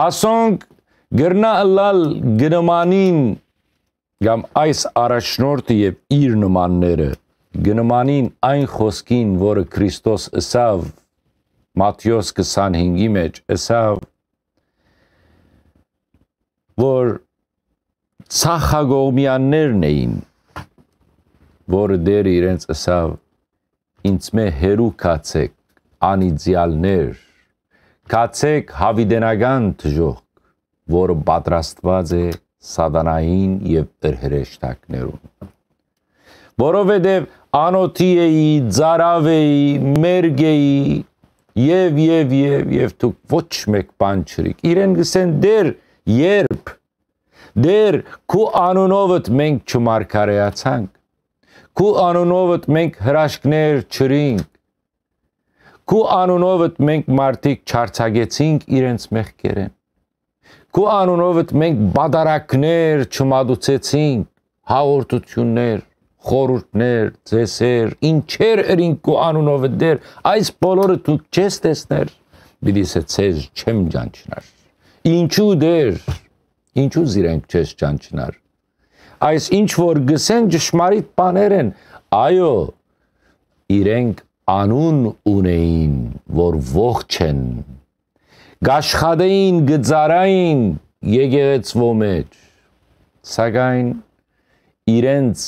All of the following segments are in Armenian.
ասոնք գրնա լալ գնմանին կամ այս առաջնորդը եւ իր նմանները գնմանին այն խոսքին, որը Քրիստոս ասավ Մատթեոս 25-ի մեջ, ասավ որ ցախագողմյաններն էին, որը դեր իրենց ասավ ինձ մե հերու կացեք անիդյալներ Թքացեք հավիդենական դժոխք, որը պատրաստված է սատանային եւ դրհրեշտակներուն։ Որովհետեւ անոթի էի, ծարավ էի, մերգ էի եւ եւ եւ եւ դուք ոչ մեկ բան չրիք։ Իրեն գսեն դեր երբ դեր քու անունովդ մենք չմարգարեացանք քու անունովդ մենք հրաշքներ չրինք Քու անունով մենք մարդիկ չարցագեցինք իրենց մեղքերը։ Քու անունով մենք բադարակներ չմադուցեցինք, հաղորդություններ, խորուրդներ, ծեսեր, ինչեր ըրին քու անունով դեր, այս բոլորը դու չես տեսներ։ Բիդի սե ցեզ չեմ ճանչնար։ Ինչու դեր։ Ինչու զիրենք չես ճանչնար։ Այս ինչ որ գսեն ճշմարիտ բաներ են, այո, իրենք անուն ունեին, որ ողջ են, գաշխադեին, գծարային եգեղեցվո մեջ, սակայն իրենց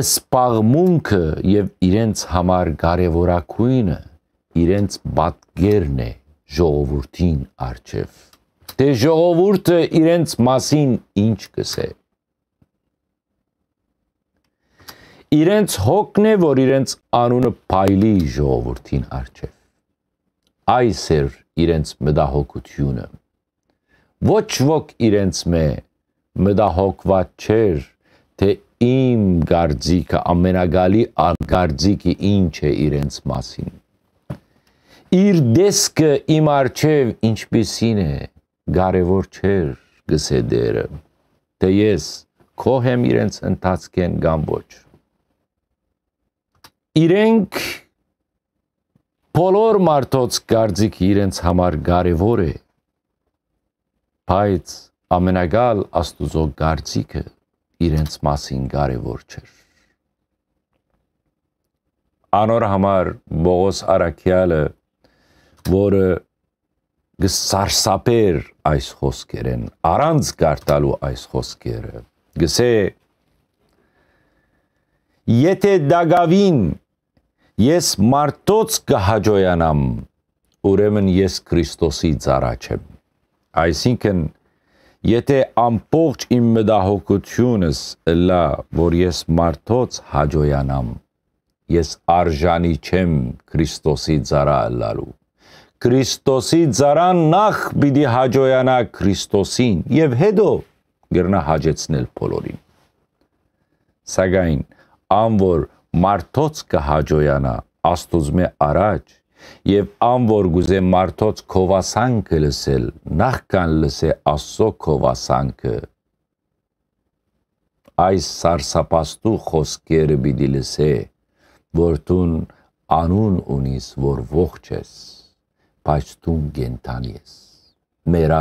սպաղմունքը և իրենց համար գարևորակույնը իրենց բատգերն է ժողովուրդին արջև։ Դե ժողովուրդը իրենց մասին ինչ կսեր։ իրենց հոգն է, որ իրենց անունը փայլի ժողովրդին արչև։ Այս էր իրենց մտահոգությունը։ Ոչ ոք իրենց մե մտահոգված չէր, թե իմ գարձիկը ամենագալի արգարձիկը ինչ է իրենց մասին։ Իր դեսքը իմ արչև ինչպիսին է, կարևոր չէր գսե դերը, թե ես քո եմ իրենց ընթացքեն կամ ոչ իրենք բոլոր մարդոց կարծիքը իրենց համար կարևոր է, բայց ամենագալ աստուծո կարծիքը իրենց մասին կարևոր չէր։ Անոր համար Բողոս Արաքյալը, որը գսարսապեր այս խոսքերեն, առանց գարտալու այս խոսքերը, գսե Եթե Դագավին ես մարդոց կհաջոյանամ, ուրեմն ես Քրիստոսի ծառաջ եմ։ Այսինքն եթե ամբողջ իմ մտահոգությունս լա, որ ես մարդոց հաջոյանամ, ես արժանի չեմ Քրիստոսի ծառա լալու։ Քրիստոսի ծառան նախ պիտի հաջոյանա Քրիստոսին եւ հետո գրնա հաջեցնել բոլորին։ Սակայն ան որ մարդոց կհաջոյանա աստուծմե առաջ եւ անոր գուզե մարդոց քովասանքը լսել նախքան լսե աստծո քովասանքը այս սարսափաստու խոսքերը պիտի լսե որտուն անուն ունիս որ ողջ ես բայց դու գենտանի ես մեր